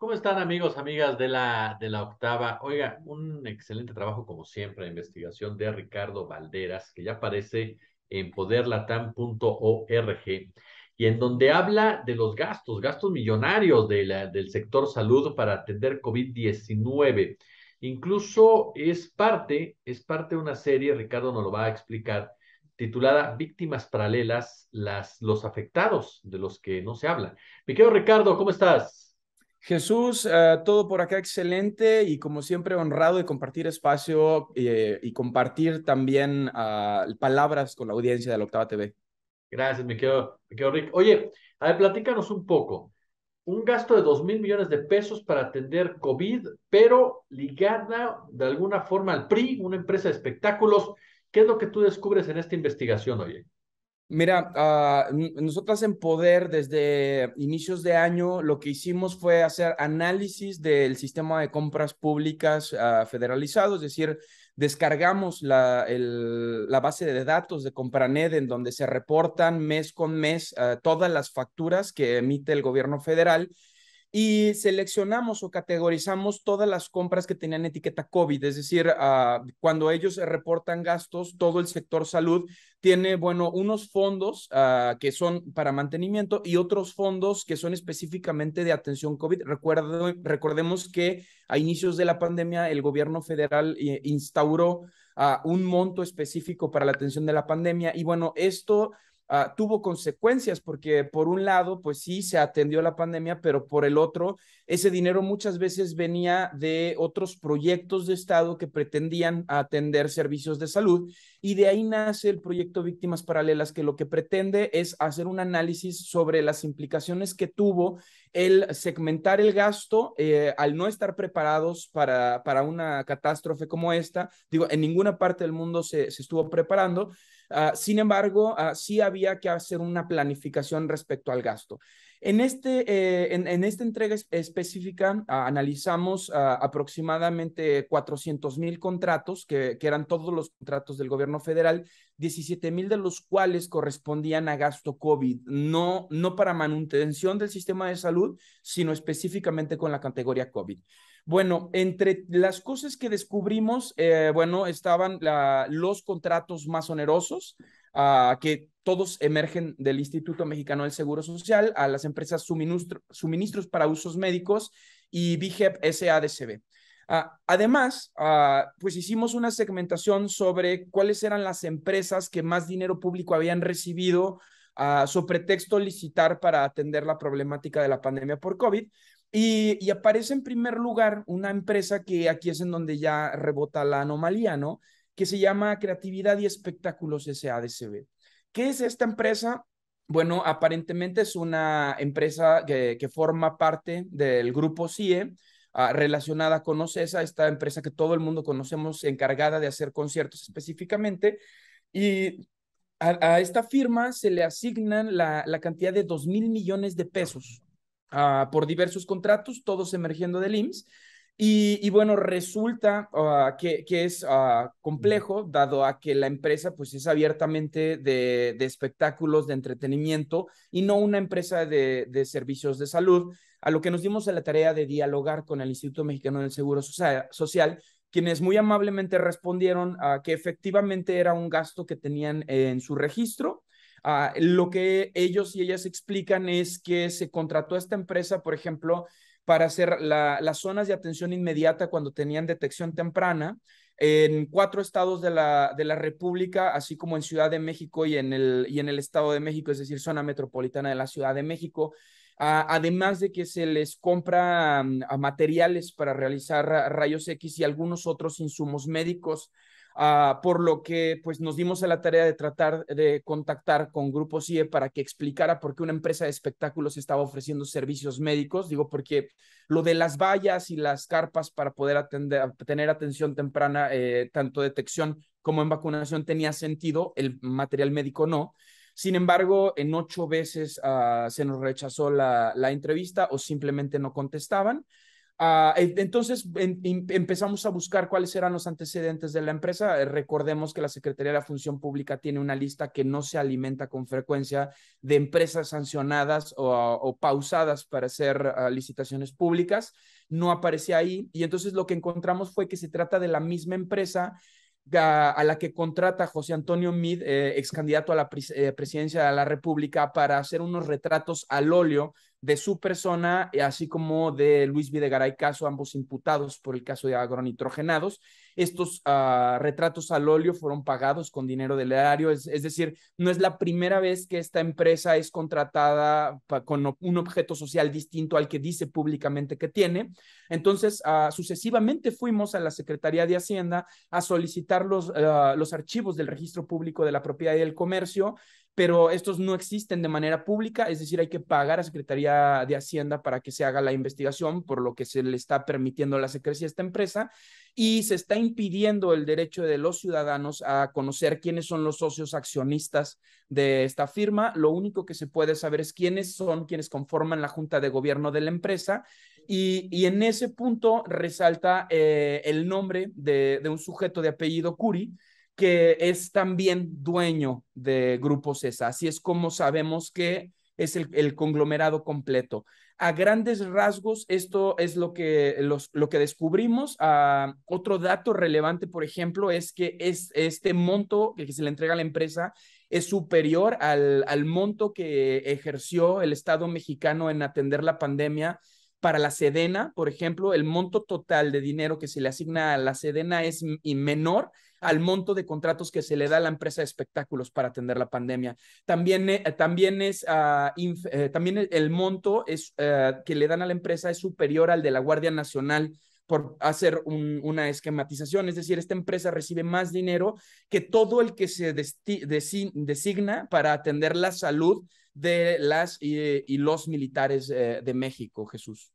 ¿Cómo están amigos, amigas de la, de la octava? Oiga, un excelente trabajo como siempre de investigación de Ricardo Valderas, que ya aparece en poderlatam.org y en donde habla de los gastos, gastos millonarios del sector salud para atender COVID-19. Incluso es parte, es parte de una serie, Ricardo nos lo va a explicar, titulada Víctimas Paralelas, las, los afectados de los que no se habla. Mi querido Ricardo, ¿cómo estás? Jesús, eh, todo por acá excelente y como siempre honrado de compartir espacio eh, y compartir también ah, palabras con la audiencia de la Octava TV. Gracias, me quedo, me quedo rico. Oye, a ver, platícanos un poco. Un gasto de 2 mil millones de pesos para atender COVID, pero ligada de alguna forma al PRI, una empresa de espectáculos. ¿Qué es lo que tú descubres en esta investigación, oye? Mira, ah, nosotros nosotras en Poder desde inicios de año lo que hicimos fue hacer análisis del sistema de compras públicas federalizados, ah, federalizado, es decir, descargamos la, base de datos de Compraned en donde se reportan mes con mes ah, todas las facturas que emite el gobierno federal y seleccionamos o categorizamos todas las compras que tenían etiqueta COVID, es decir, ah, cuando ellos reportan gastos, todo el sector salud tiene, bueno, unos fondos ah, que son para mantenimiento y otros fondos que son específicamente de atención COVID. Recuerdo, recordemos que a inicios de la pandemia el gobierno federal eh, instauró ah, un monto específico para la atención de la pandemia y bueno, esto Ah, tuvo consecuencias, porque por un lado, pues sí, se atendió la pandemia, pero por el otro, ese dinero muchas veces venía de otros proyectos de Estado que pretendían atender servicios de salud y de ahí nace el proyecto Víctimas Paralelas, que lo que pretende es hacer un análisis sobre las implicaciones que tuvo el segmentar el gasto eh, al no estar preparados para, una catástrofe como esta. Digo, en ninguna parte del mundo se, estuvo preparando. Ah, sin embargo, ah, sí había que hacer una planificación respecto al gasto. En, este, eh, en, esta entrega específica analizamos aproximadamente 400 mil contratos, que, eran todos los contratos del gobierno federal, 17.000 de los cuales correspondían a gasto COVID, no, no para manutención del sistema de salud, sino específicamente con la categoría COVID. Bueno, entre las cosas que descubrimos, eh, bueno, estaban los contratos más onerosos, que todos emergen del Instituto Mexicano del Seguro Social a las empresas suministros para usos médicos y BIGEP SADCB. Ah, además, ah, pues hicimos una segmentación sobre cuáles eran las empresas que más dinero público habían recibido a ah, su pretexto licitar para atender la problemática de la pandemia por COVID. Y, y, aparece en primer lugar una empresa que aquí es en donde ya rebota la anomalía, ¿no? que se llama Creatividad y Espectáculos SADCB. ¿Qué es esta empresa? Bueno, aparentemente es una empresa que, forma parte del grupo CIE, ah, relacionada con OCESA, esta empresa que todo el mundo conocemos, encargada de hacer conciertos específicamente. Y a, esta firma se le asignan la, cantidad de 2 mil millones de pesos ah, por diversos contratos, todos emergiendo del IMSS y, bueno, resulta ah, que, que, es ah, complejo, dado a que la empresa pues es abiertamente de, de espectáculos, de entretenimiento y no una empresa de, de servicios de salud, a lo que nos dimos a la tarea de dialogar con el Instituto Mexicano del Seguro Social quienes muy amablemente respondieron a que efectivamente era un gasto que tenían en su registro. Ah, lo que ellos y ellas explican es que se contrató a esta empresa, por ejemplo, para hacer las zonas de atención inmediata cuando tenían detección temprana en cuatro estados de la, de República, así como en Ciudad de México y en, el, y en el Estado de México, es decir, zona metropolitana de la Ciudad de México. Ah, además de que se les compra mm, materiales para realizar ah, rayos X y algunos otros insumos médicos. Ah, por lo que pues, nos dimos a la tarea de tratar de contactar con Grupo CIE para que explicara por qué una empresa de espectáculos estaba ofreciendo servicios médicos, digo porque lo de las vallas y las carpas para poder tener atención temprana, eh, tanto detección como en vacunación tenía sentido, el material médico no. Sin embargo, en ocho veces ah, se nos rechazó la entrevista o simplemente no contestaban. Ah, entonces em, empezamos a buscar cuáles eran los antecedentes de la empresa. Eh, recordemos que la Secretaría de la Función Pública tiene una lista que no se alimenta con frecuencia de empresas sancionadas o, ah, pausadas para hacer ah, licitaciones públicas. No aparecía ahí. Y entonces lo que encontramos fue que se trata de la misma empresa a, la que contrata José Antonio Mid, eh, ex candidato a la eh, presidencia de la República, para hacer unos retratos al óleo de su persona, eh, así como de Luis Videgaray Caso, ambos imputados por el caso de agronitrogenados. Estos ah, retratos al óleo fueron pagados con dinero del erario, es, decir, no es la primera vez que esta empresa es contratada con un objeto social distinto al que dice públicamente que tiene. Entonces, ah, sucesivamente fuimos a la Secretaría de Hacienda a solicitar los, ah, los archivos del Registro Público de la Propiedad y del Comercio pero estos no existen de manera pública, es decir, hay que pagar a Secretaría de Hacienda para que se haga la investigación, por lo que se le está permitiendo la secrecía a esta empresa, y se está impidiendo el derecho de los ciudadanos a conocer quiénes son los socios accionistas de esta firma. Lo único que se puede saber es quiénes son quienes conforman la junta de gobierno de la empresa, y, en ese punto resalta eh, el nombre de, de un sujeto de apellido Curi, que es también dueño de Grupo CESA. Así es como sabemos que es el, conglomerado completo. A grandes rasgos, esto es lo que, lo que descubrimos. Ah, otro dato relevante, por ejemplo, es que es, este monto que se le entrega a la empresa es superior al, al monto que ejerció el Estado mexicano en atender la pandemia. Para la Sedena, por ejemplo, el monto total de dinero que se le asigna a la Sedena es menor al monto de contratos que se le da a la empresa de espectáculos para atender la pandemia. También, eh, también, es, ah, eh, también e, el monto es, eh, que le dan a la empresa es superior al de la Guardia Nacional por hacer una esquematización. Es decir, esta empresa recibe más dinero que todo el que se designa para atender la salud de las y, los militares de México, Jesús.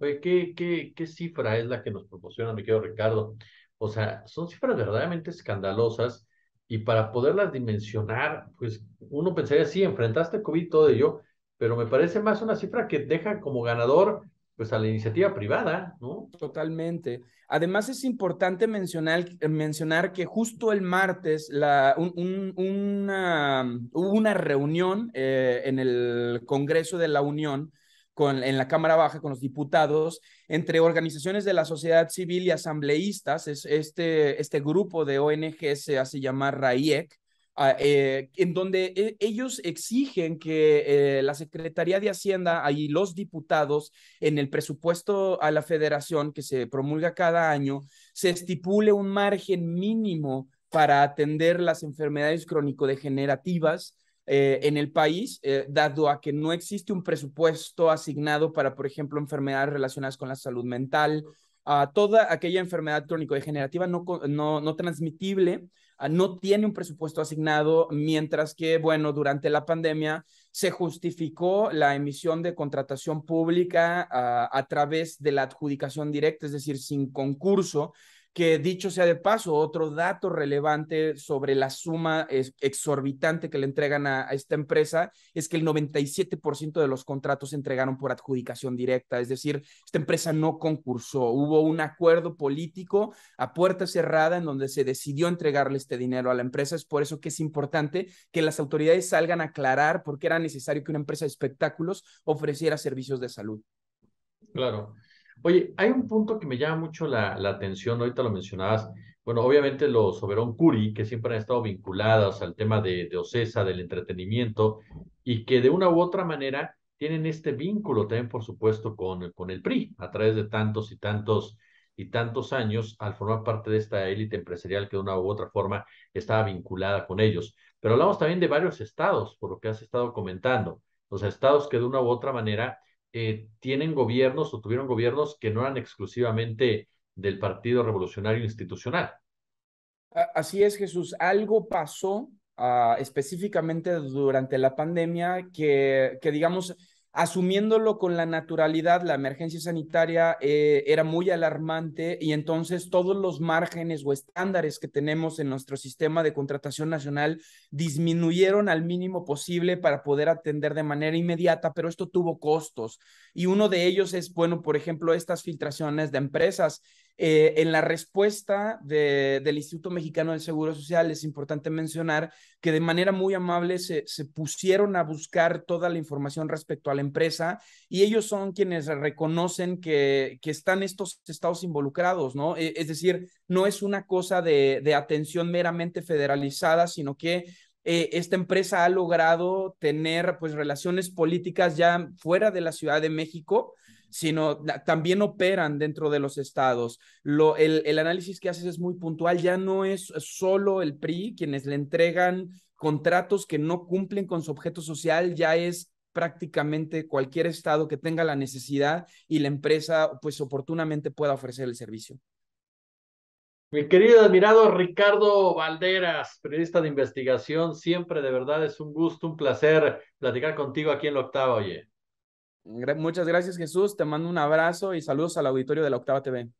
¿Qué, qué, qué cifra es la que nos proporciona, mi querido Ricardo? O sea, son cifras verdaderamente escandalosas y para poderlas dimensionar, pues uno pensaría, sí, enfrentaste COVID todo ello, pero me parece más una cifra que deja como ganador pues a la iniciativa privada, ¿no? Totalmente. Además es importante mencionar, mencionar que justo el martes la, una, hubo una reunión eh, en el Congreso de la Unión en la Cámara Baja con los diputados, entre organizaciones de la sociedad civil y asambleístas. Es, este, este grupo de ONG se hace llamar RAIEC, ah, eh, en donde eh, ellos exigen que eh, la Secretaría de Hacienda y los diputados en el presupuesto a la federación que se promulga cada año, se estipule un margen mínimo para atender las enfermedades crónico-degenerativas eh, en el país, eh, dado a que no existe un presupuesto asignado para, por ejemplo, enfermedades relacionadas con la salud mental, a toda aquella enfermedad crónico-degenerativa no, no, no transmitible, no tiene un presupuesto asignado, mientras que, bueno, durante la pandemia se justificó la emisión de contratación pública a través de la adjudicación directa, es decir, sin concurso, que dicho sea de paso, otro dato relevante sobre la suma exorbitante que le entregan a, esta empresa es que el 97% de los contratos se entregaron por adjudicación directa, es decir, esta empresa no concursó, hubo un acuerdo político a puerta cerrada en donde se decidió entregarle este dinero a la empresa, es por eso que es importante que las autoridades salgan a aclarar por qué era necesario que una empresa de espectáculos ofreciera servicios de salud. Claro. Oye, hay un punto que me llama mucho la, atención, ahorita lo mencionabas. Bueno, obviamente los Oberón Curi, que siempre han estado vinculados al tema de, de OCESA, del entretenimiento, y que de una u otra manera tienen este vínculo también, por supuesto, con, con el PRI, a través de tantos y tantos y tantos años al formar parte de esta élite empresarial que de una u otra forma estaba vinculada con ellos. Pero hablamos también de varios estados, por lo que has estado comentando, los estados que de una u otra manera eh, tienen gobiernos o tuvieron gobiernos que no eran exclusivamente del Partido Revolucionario Institucional. Así es, Jesús. Algo pasó ah, específicamente durante la pandemia que digamos, asumiéndolo con la naturalidad, la emergencia sanitaria eh, era muy alarmante y entonces todos los márgenes o estándares que tenemos en nuestro sistema de contratación nacional disminuyeron al mínimo posible para poder atender de manera inmediata, pero esto tuvo costos y uno de ellos es, bueno, por ejemplo, estas filtraciones de empresas eh, en la respuesta del Instituto Mexicano del Seguro Social es importante mencionar que de manera muy amable se, pusieron a buscar toda la información respecto a la empresa y ellos son quienes reconocen que, están estos estados involucrados, ¿no? E, es decir, no es una cosa de, atención meramente federalizada, sino que eh, esta empresa ha logrado tener pues relaciones políticas ya fuera de la Ciudad de México sino también operan dentro de los estados. Lo, el, análisis que haces es muy puntual, ya no es solo el PRI quienes le entregan contratos que no cumplen con su objeto social, ya es prácticamente cualquier estado que tenga la necesidad y la empresa pues oportunamente pueda ofrecer el servicio. Mi querido admirado Ricardo Valderas, periodista de investigación, siempre de verdad es un gusto, un placer platicar contigo aquí en la octava, oye. Muchas gracias Jesús, te mando un abrazo y saludos al auditorio de la Octava TV.